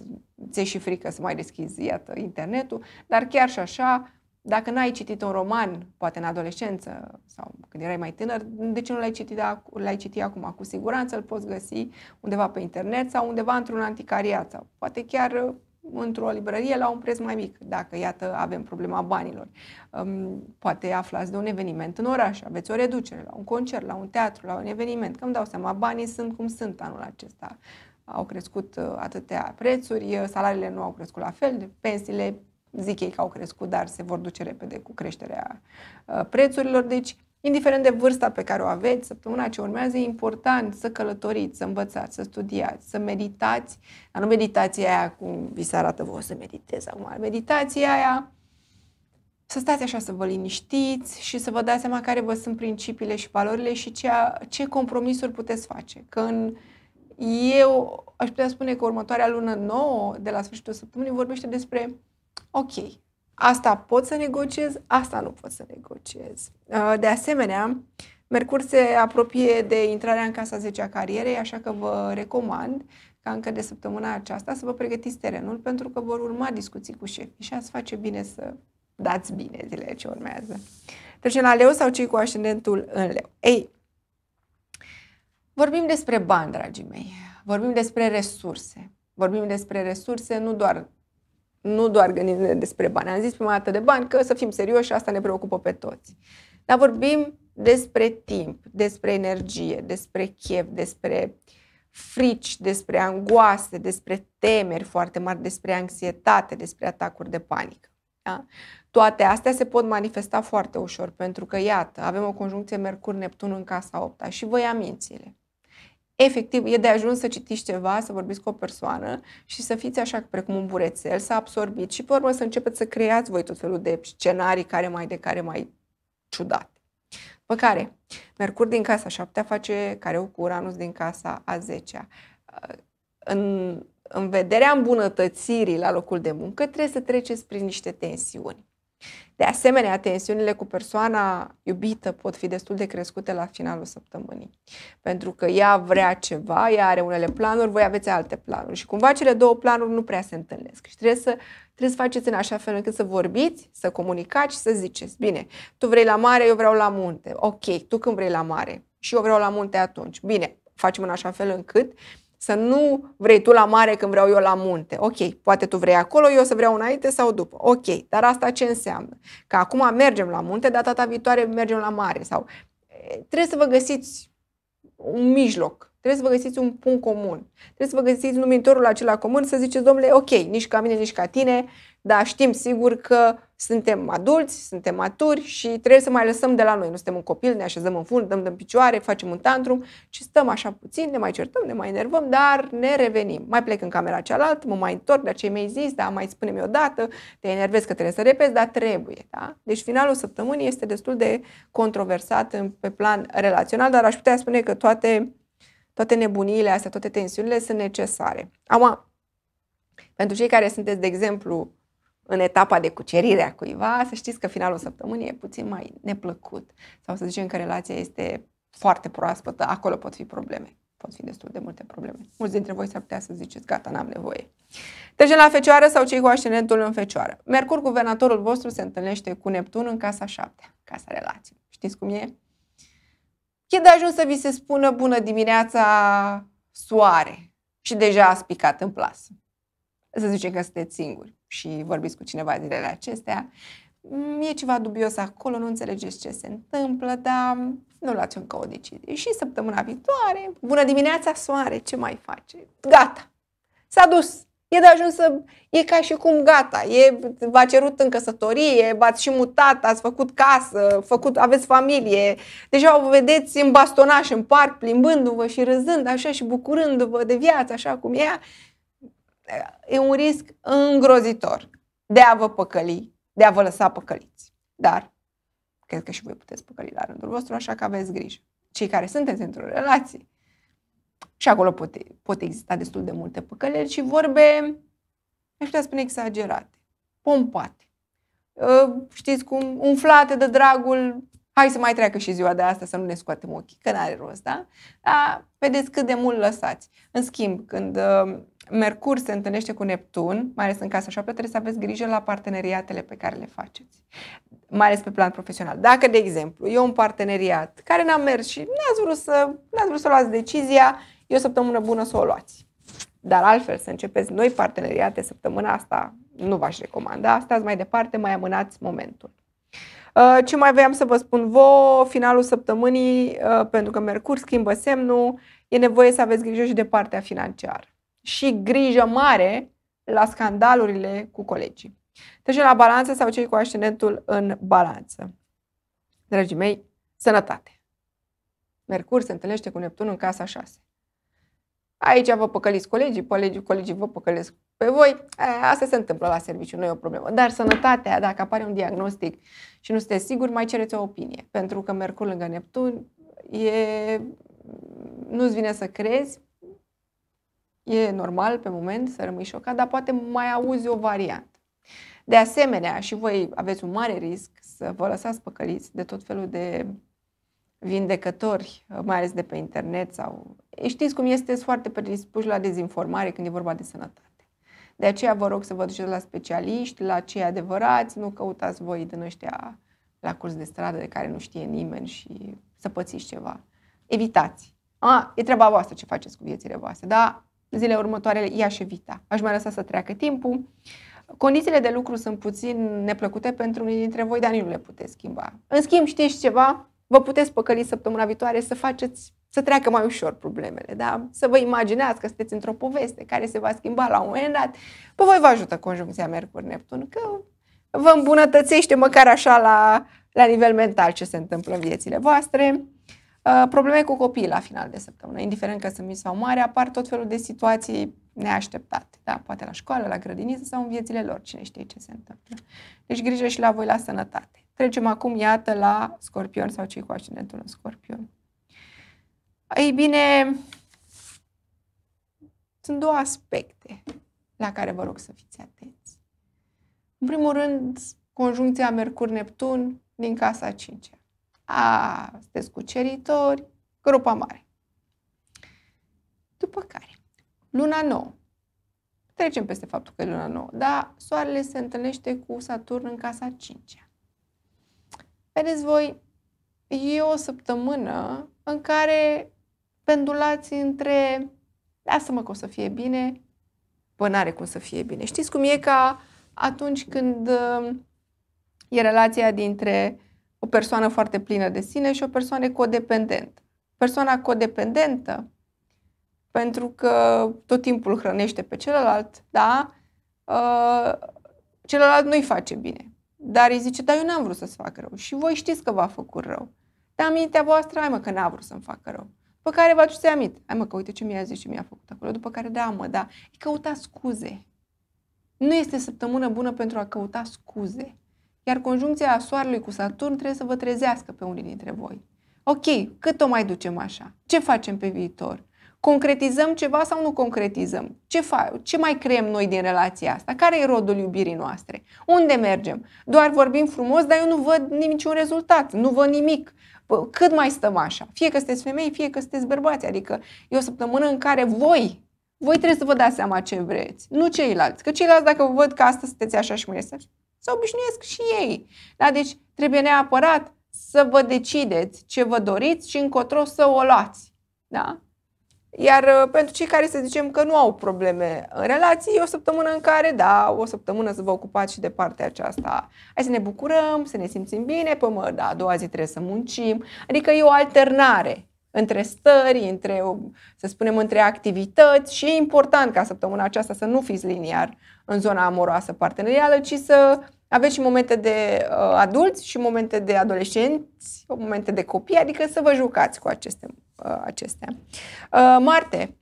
ți și frică să mai deschizi, iată, internetul. Dar chiar și așa, dacă n-ai citit un roman, poate în adolescență sau când erai mai tânăr, de ce nu l-ai citit, l-ai citit acum? Cu siguranță îl poți găsi undeva pe internet sau undeva într-un anticariat sau poate chiar într-o librărie la un preț mai mic, dacă, iată, avem problema banilor. Poate aflați de un eveniment în oraș, aveți o reducere la un concert, la un teatru, la un eveniment, că îmi dau seama, banii sunt cum sunt anul acesta. Au crescut uh, atâtea prețuri, uh, salariile nu au crescut la fel, pensiile zic ei că au crescut, dar se vor duce repede cu creșterea uh, prețurilor, deci indiferent de vârsta pe care o aveți, săptămâna ce urmează, e important să călătoriți, să învățați, să studiați, să meditați, dar nu meditația aia cum vi se arată voi să meditezi acum, meditația aia să stați așa, să vă liniștiți și să vă dați seama care vă sunt principiile și valorile și ce, ce compromisuri puteți face. Că în, eu aș putea spune că următoarea lună nouă, de la sfârșitul săptămânii, vorbește despre ok, asta pot să negociez, asta nu pot să negociez. Uh, de asemenea, Mercur se apropie de intrarea în casa 10 a carierei, așa că vă recomand ca încă de săptămâna aceasta să vă pregătiți terenul pentru că vor urma discuții cu șefii și ați face bine să dați bine zilele ce urmează. Trecem la leu sau cei cu ascendentul în leu. Ei, vorbim despre bani, dragii mei. Vorbim despre resurse. Vorbim despre resurse nu doar nu doar gândindu-ne despre bani. Am zis prima dată de bani că să fim serioși, asta ne preocupă pe toți. Dar vorbim despre timp, despre energie, despre chef, despre frici, despre angoase, despre temeri foarte mari, despre anxietate, despre atacuri de panică. Da? Toate astea se pot manifesta foarte ușor, pentru că, iată, avem o conjuncție Mercur-Neptun în casa 8 și vă ia mințile efectiv, e de ajuns să citiți ceva, să vorbiți cu o persoană și să fiți așa precum un burețel, să absorbiți și pe urmă să începeți să creați voi tot felul de scenarii care mai de care mai ciudate. După care, Mercur din casa 7 face care cu Uranus din casa a 10 uh, în, în vederea îmbunătățirii la locul de muncă, trebuie să treceți prin niște tensiuni. De asemenea, tensiunile cu persoana iubită pot fi destul de crescute la finalul săptămânii, pentru că ea vrea ceva, ea are unele planuri, voi aveți alte planuri și cumva cele două planuri nu prea se întâlnesc și trebuie să, trebuie să faceți în așa fel încât să vorbiți, să comunicați și să ziceți, bine, tu vrei la mare, eu vreau la munte, ok, tu când vrei la mare și eu vreau la munte atunci, bine, facem în așa fel încât să nu vrei tu la mare când vreau eu la munte. Ok, poate tu vrei acolo, eu să vreau înainte sau după. Ok, dar asta ce înseamnă? Că acum mergem la munte, dar data viitoare mergem la mare. Sau trebuie să vă găsiți un mijloc Trebuie să vă găsiți un punct comun. Trebuie să vă găsiți numitorul acela comun să ziceți, domnule, ok, nici ca mine, nici ca tine, dar știm sigur că suntem adulți, suntem maturi și trebuie să mai lăsăm de la noi. Nu suntem un copil, ne așezăm în fund, dăm de picioare, facem un tantrum, ci stăm așa puțin, ne mai certăm, ne mai enervăm, dar ne revenim. Mai plec în camera cealaltă, mă mai întorc, dar ce mi-ai zis, da, mai spune-mi odată, te enervezi că trebuie să repezi, dar trebuie. Da? Deci finalul săptămânii este destul de controversat pe plan relațional, dar aș putea spune că toate toate nebuniile astea, toate tensiunile sunt necesare. Acum, pentru cei care sunteți, de exemplu, în etapa de cucerire a cuiva, să știți că finalul săptămânii e puțin mai neplăcut. Sau să zicem că relația este foarte proaspătă, acolo pot fi probleme. Pot fi destul de multe probleme. Mulți dintre voi s-ar putea să ziceți, gata, n-am nevoie. Trecem la fecioară sau cei cu ascendentul în fecioară. Mercur, guvernatorul vostru, se întâlnește cu Neptun în casa 7, casa relației. Știți cum e? E de ajuns să vi se spună bună dimineața soare și deja ați picat în plasă. Să zicem că sunteți singuri și vorbiți cu cineva zilele acestea. Mm, e ceva dubios acolo, nu înțelegeți ce se întâmplă, dar nu luați încă o decizie. Și săptămâna viitoare, bună dimineața soare, ce mai face? Gata, s-a dus, E de ajuns să... E ca și cum gata, e, v-a cerut în căsătorie, v-ați și mutat, ați făcut casă, făcut, aveți familie. Deja o vedeți în bastonaș, în parc, plimbându-vă și râzând așa și bucurându-vă de viață, așa cum e. E un risc îngrozitor de a vă păcăli, de a vă lăsa păcăliți. Dar cred că și voi puteți păcăli la rândul vostru, așa că aveți grijă. Cei care sunteți într-o relație, și acolo pot, pot exista destul de multe păcăleri și vorbe, aș putea spune, exagerate, pompate. Uh, știți cum, umflate de dragul, hai să mai treacă și ziua de asta, să nu ne scoatem ochii, că n-are rost, da? Dar vedeți cât de mult lăsați. În schimb, când uh, Mercur se întâlnește cu Neptun, mai ales în casa șoaptă, trebuie să aveți grijă la parteneriatele pe care le faceți, mai ales pe plan profesional. Dacă, de exemplu, e un parteneriat care n-a mers și n-ați vrut să, n-ați vrut să luați decizia E o săptămână bună să o luați. Dar altfel, să începeți noi parteneriate săptămâna asta, nu v-aș recomanda. Stați mai departe, mai amânați momentul. Uh, ce mai voiam să vă spun vouă, finalul săptămânii, uh, pentru că Mercur schimbă semnul, e nevoie să aveți grijă și de partea financiară. Și grijă mare la scandalurile cu colegii. Deci la balanță sau cei cu ascendentul în balanță. Dragii mei, sănătate! Mercur se întâlnește cu Neptun în casa 6. Aici vă păcăliți colegii, colegii, colegii vă păcălesc pe voi. Asta se întâmplă la serviciu, nu e o problemă. Dar sănătatea, dacă apare un diagnostic și nu sunteți siguri, mai cereți o opinie. Pentru că Mercur lângă Neptun e... nu-ți vine să crezi, e normal pe moment să rămâi șocat, dar poate mai auzi o variantă. De asemenea, și voi aveți un mare risc să vă lăsați păcăliți de tot felul de vindecători, mai ales de pe internet sau știți cum este, foarte predispuși la dezinformare când e vorba de sănătate. De aceea vă rog să vă duceți la specialiști, la cei adevărați, nu căutați voi din ăștia la curs de stradă de care nu știe nimeni și să pățiți ceva. Evitați. A, e treaba voastră ce faceți cu viețile voastre, dar zilele următoare i-aș evita. Aș mai lăsa să treacă timpul. Condițiile de lucru sunt puțin neplăcute pentru unii dintre voi, dar nici nu le puteți schimba. În schimb, știți ceva? Vă puteți păcăli săptămâna viitoare să faceți să treacă mai ușor problemele, da? Să vă imaginați că sunteți într-o poveste care se va schimba la un moment dat. Pe voi vă ajută conjuncția Mercur-Neptun, că vă îmbunătățește măcar așa la, la nivel mental ce se întâmplă în viețile voastre. Uh, probleme cu copiii la final de săptămână, indiferent că sunt mici sau mari, apar tot felul de situații neașteptate, da? Poate la școală, la grădiniță sau în viețile lor, cine știe ce se întâmplă. Deci grijă și la voi la sănătate. Trecem acum, iată, la scorpion sau cei cu ascendentul în scorpion. Ei bine, sunt două aspecte la care vă rog să fiți atenți. În primul rând, conjuncția Mercur-Neptun din casa 5 A, sunteți cuceritori, grupa mare. După care, luna nouă. Trecem peste faptul că e luna nouă, dar soarele se întâlnește cu Saturn în casa 5 Vedeți voi, e o săptămână în care pendulați între lasă-mă că o să fie bine, bă, n-are cum să fie bine. Știți cum e ca atunci când um, e relația dintre o persoană foarte plină de sine și o persoană codependentă. Persoana codependentă, pentru că tot timpul hrănește pe celălalt, da? Uh, celălalt nu-i face bine. Dar îi zice, dar eu n-am vrut să-ți fac rău. Și voi știți că v-a făcut rău. Dar mintea voastră, ai mă, că n-a vrut să-mi facă rău. După care vă aduceți amit. Hai mă, că uite ce mi-a zis și mi-a făcut acolo. După care, da, mă, da. E căuta scuze. Nu este săptămână bună pentru a căuta scuze. Iar conjuncția a Soarelui cu Saturn trebuie să vă trezească pe unii dintre voi. Ok, cât o mai ducem așa? Ce facem pe viitor? Concretizăm ceva sau nu concretizăm? Ce, fa- ce mai creăm noi din relația asta? Care e rodul iubirii noastre? Unde mergem? Doar vorbim frumos, dar eu nu văd niciun rezultat, nu văd nimic cât mai stăm așa? Fie că sunteți femei, fie că sunteți bărbați. Adică e o săptămână în care voi, voi trebuie să vă dați seama ce vreți, nu ceilalți. Că ceilalți, dacă vă văd că astăzi sunteți așa și mâine se obișnuiesc și ei. Da? Deci trebuie neapărat să vă decideți ce vă doriți și încotro să o luați. Da? Iar uh, pentru cei care să zicem că nu au probleme în relații, e o săptămână în care, da, o săptămână să vă ocupați și de partea aceasta. Hai să ne bucurăm, să ne simțim bine, pe mă, da, a doua zi trebuie să muncim. Adică e o alternare între stări, între, um, să spunem, între activități și e important ca săptămâna aceasta să nu fiți liniar în zona amoroasă partenerială, ci să aveți și momente de uh, adulți și momente de adolescenți, momente de copii, adică să vă jucați cu aceste, uh, acestea. Uh, Marte.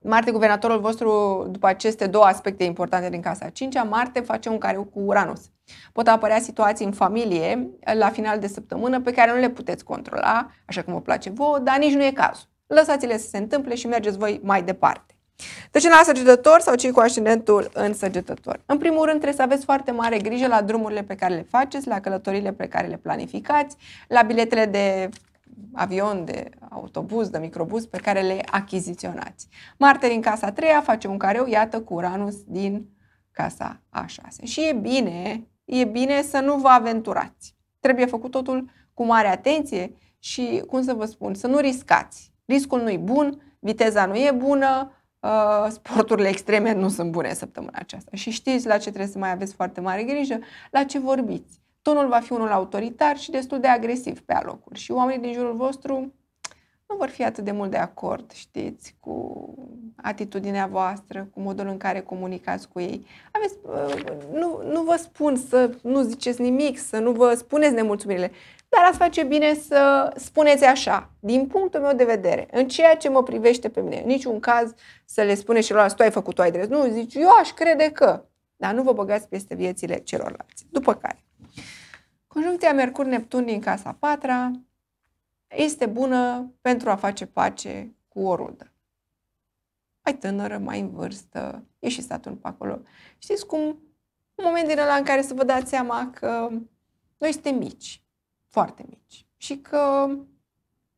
Marte, guvernatorul vostru, după aceste două aspecte importante din casa 5 Marte face un careu cu Uranus. Pot apărea situații în familie la final de săptămână pe care nu le puteți controla, așa cum vă place vouă, dar nici nu e cazul. Lăsați-le să se întâmple și mergeți voi mai departe. Deci la săgetător sau cei cu ascendentul în săgetător. În primul rând trebuie să aveți foarte mare grijă la drumurile pe care le faceți, la călătorile pe care le planificați, la biletele de avion, de autobuz, de microbuz pe care le achiziționați. Marte din casa 3 treia face un careu, iată, cu Uranus din casa a 6 Și e bine, e bine să nu vă aventurați. Trebuie făcut totul cu mare atenție și, cum să vă spun, să nu riscați. Riscul nu e bun, viteza nu e bună, Uh, sporturile extreme nu sunt bune săptămâna aceasta. Și știți la ce trebuie să mai aveți foarte mare grijă, la ce vorbiți. Tonul va fi unul autoritar și destul de agresiv pe alocuri și oamenii din jurul vostru nu vor fi atât de mult de acord, știți, cu atitudinea voastră, cu modul în care comunicați cu ei. Aveți, uh, nu, nu vă spun să nu ziceți nimic, să nu vă spuneți nemulțumirile, dar ați face bine să spuneți așa, din punctul meu de vedere, în ceea ce mă privește pe mine, niciun caz să le spuneți „Lor tu ai făcut, tu ai drept. Nu, zici, eu aș crede că, dar nu vă băgați peste viețile celorlalți. După care, conjuncția Mercur-Neptun din casa patra este bună pentru a face pace cu o rudă. Mai tânără, mai în vârstă, e și Saturn pe acolo. Știți cum? Un moment din ăla în care să vă dați seama că noi suntem mici foarte mici și că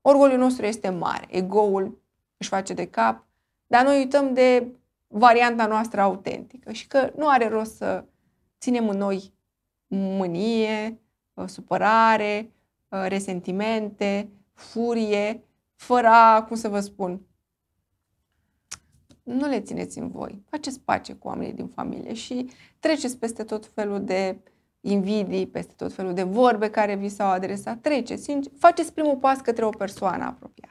orgoliul nostru este mare, egoul își face de cap, dar noi uităm de varianta noastră autentică și că nu are rost să ținem în noi mânie, uh, supărare, uh, resentimente, furie, fără cum să vă spun, nu le țineți în voi. Faceți pace cu oamenii din familie și treceți peste tot felul de uh, invidii, peste tot felul de vorbe care vi s-au adresat, treceți, faceți primul pas către o persoană apropiată.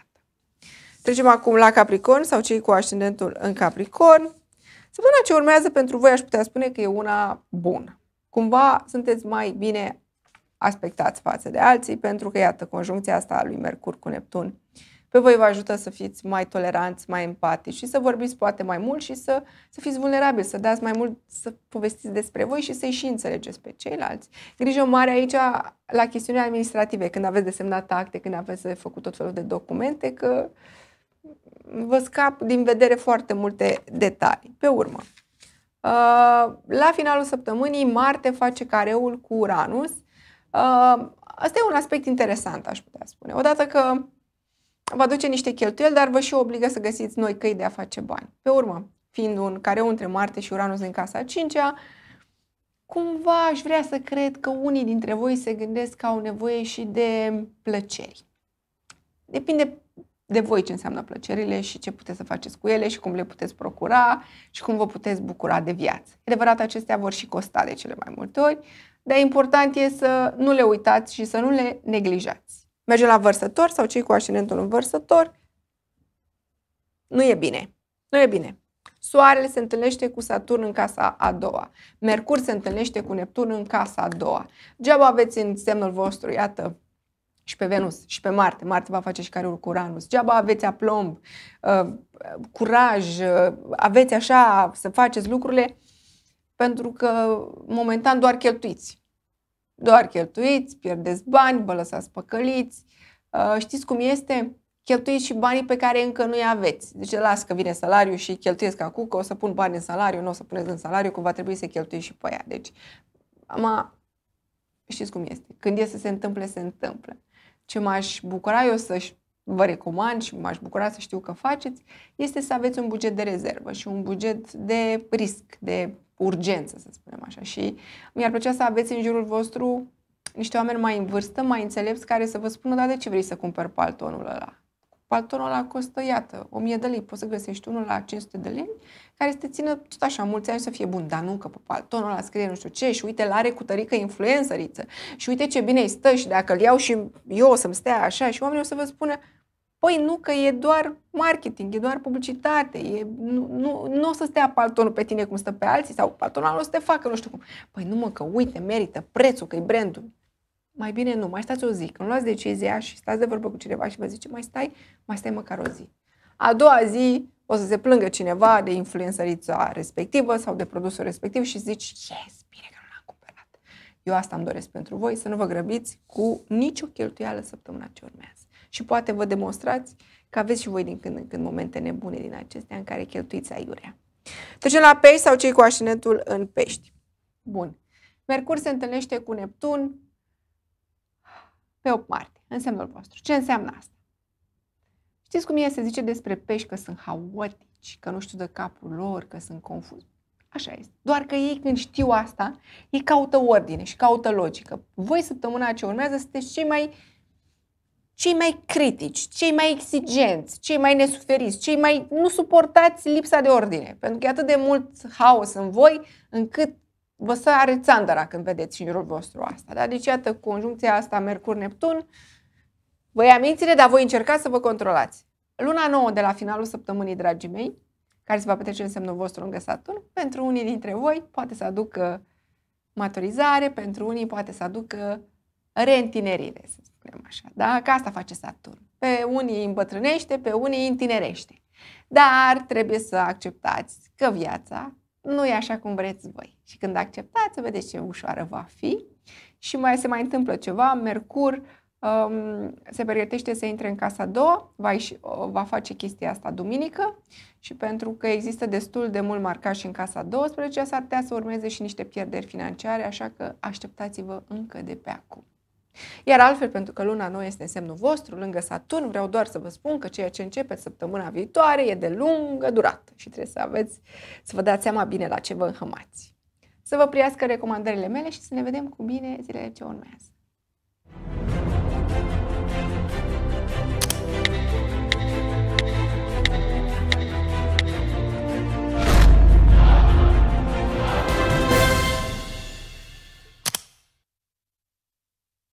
Trecem acum la Capricorn sau cei cu ascendentul în Capricorn. Săptămâna ce urmează pentru voi aș putea spune că e una bună. Cumva sunteți mai bine aspectați față de alții pentru că, iată, conjuncția asta a lui Mercur cu Neptun uh, pe voi vă ajută să fiți mai toleranți, mai empatici și să vorbiți poate mai mult și să, să fiți vulnerabili, să dați mai mult, să povestiți despre voi și să-i și înțelegeți pe ceilalți. Grijă mare aici la chestiunile administrative, când aveți de semnat acte, când aveți de făcut tot felul de documente, că vă scap din vedere foarte multe detalii. Pe urmă, uh, la finalul săptămânii, Marte face careul cu Uranus. Uh, asta e un aspect interesant, aș putea spune. Odată că vă aduce niște cheltuieli, dar vă și obligă să găsiți noi căi de a face bani. Pe urmă, fiind un careu între Marte și Uranus în casa 5-a, cumva aș vrea să cred că unii dintre voi se gândesc că au nevoie și de plăceri. Depinde de voi ce înseamnă plăcerile și ce puteți să faceți cu ele și cum le puteți procura și cum vă puteți bucura de viață. Adevărat, acestea vor și costa de cele mai multe ori, dar important e să nu le uitați și să nu le neglijați merge la vărsător sau cei cu ascendentul în vărsător, nu e bine. Nu e bine. Soarele se întâlnește cu Saturn în casa a doua. Mercur se întâlnește cu Neptun în casa a doua. Geaba aveți în semnul vostru, iată, și pe Venus, și pe Marte. Marte va face și cariul cu Uranus. Geaba aveți aplomb, uh, curaj, uh, aveți așa să faceți lucrurile, pentru că momentan doar cheltuiți doar cheltuiți, pierdeți bani, vă lăsați păcăliți. Uh, știți cum este? Cheltuiți și banii pe care încă nu-i aveți. Deci las că vine salariul și cheltuiesc acum, că o să pun bani în salariu, nu o să puneți în salariu, cum va trebui să cheltuiți și pe aia. Deci, ama, știți cum este. Când e să se întâmple, se întâmplă. Ce m-aș bucura eu să vă recomand și m-aș bucura să știu că faceți, este să aveți un buget de rezervă și un buget de risc, de urgență, să spunem așa. Și mi-ar plăcea să aveți în jurul vostru niște oameni mai în vârstă, mai înțelepți, care să vă spună, da, de ce vrei să cumperi paltonul ăla? Paltonul ăla costă, iată, 1000 de lei, poți să găsești unul la 500 de lei, care să te țină tot așa mulți ani să fie bun, dar nu că pe paltonul ăla scrie nu știu ce și uite, l-are cu tărică influențăriță și uite ce bine îi stă și dacă îl iau și eu o să-mi stea așa și oamenii o să vă spună, Păi nu, că e doar marketing, e doar publicitate, e, nu, nu, nu o să stea paltonul pe tine cum stă pe alții sau paltonul o să te facă, nu știu cum. Păi nu mă, că uite, merită prețul, că e brandul. Mai bine nu, mai stați o zi. Când luați decizia și stați de vorbă cu cineva și vă zice, mai stai, mai stai măcar o zi. A doua zi o să se plângă cineva de influențărița respectivă sau de produsul respectiv și zici, yes, bine că nu l-am cumpărat. Eu asta îmi doresc pentru voi, să nu vă grăbiți cu nicio cheltuială săptămâna ce urmează și poate vă demonstrați că aveți și voi din când în când momente nebune din acestea în care cheltuiți aiurea. Trecem la pești sau cei cu așinetul în pești. Bun. Mercur se întâlnește cu Neptun pe 8 martie, în semnul vostru. Ce înseamnă asta? Știți cum e se zice despre pești că sunt haotici, că nu știu de capul lor, că sunt confuzi? Așa este. Doar că ei când știu asta, ei caută ordine și caută logică. Voi săptămâna ce urmează sunteți cei mai cei mai critici, cei mai exigenți, cei mai nesuferiți, cei mai nu suportați lipsa de ordine. Pentru că e atât de mult haos în voi, încât vă să are țandăra când vedeți și în jurul vostru asta. Da? Deci, iată, conjuncția asta Mercur-Neptun, vă ia mințile, dar voi încercați să vă controlați. Luna nouă de la finalul săptămânii, dragii mei, care se va petrece în semnul vostru lângă Saturn, pentru unii dintre voi poate să aducă maturizare, pentru unii poate să aducă reîntinerire, să spunem așa. Da? Că asta face Saturn. Pe unii îmbătrânește, pe unii întinerește. Dar trebuie să acceptați că viața nu e așa cum vreți voi. Și când acceptați, vedeți ce ușoară va fi. Și mai se mai întâmplă ceva, Mercur um, se pregătește să intre în casa a doua, va, ieși, va face chestia asta duminică și pentru că există destul de mult marcaș și în casa a 12, s-ar putea să urmeze și niște pierderi financiare, așa că așteptați-vă încă de pe acum. Iar altfel, pentru că luna nouă este în semnul vostru, lângă Saturn, vreau doar să vă spun că ceea ce începe săptămâna viitoare e de lungă durată și trebuie să aveți, să vă dați seama bine la ce vă înhămați. Să vă priască recomandările mele și să ne vedem cu bine zilele ce urmează.